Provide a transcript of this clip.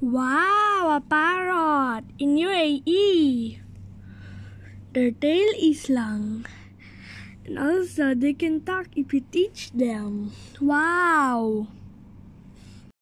Wow, a parrot in UAE. Their tail is long. And also, they can talk if you teach them. Wow.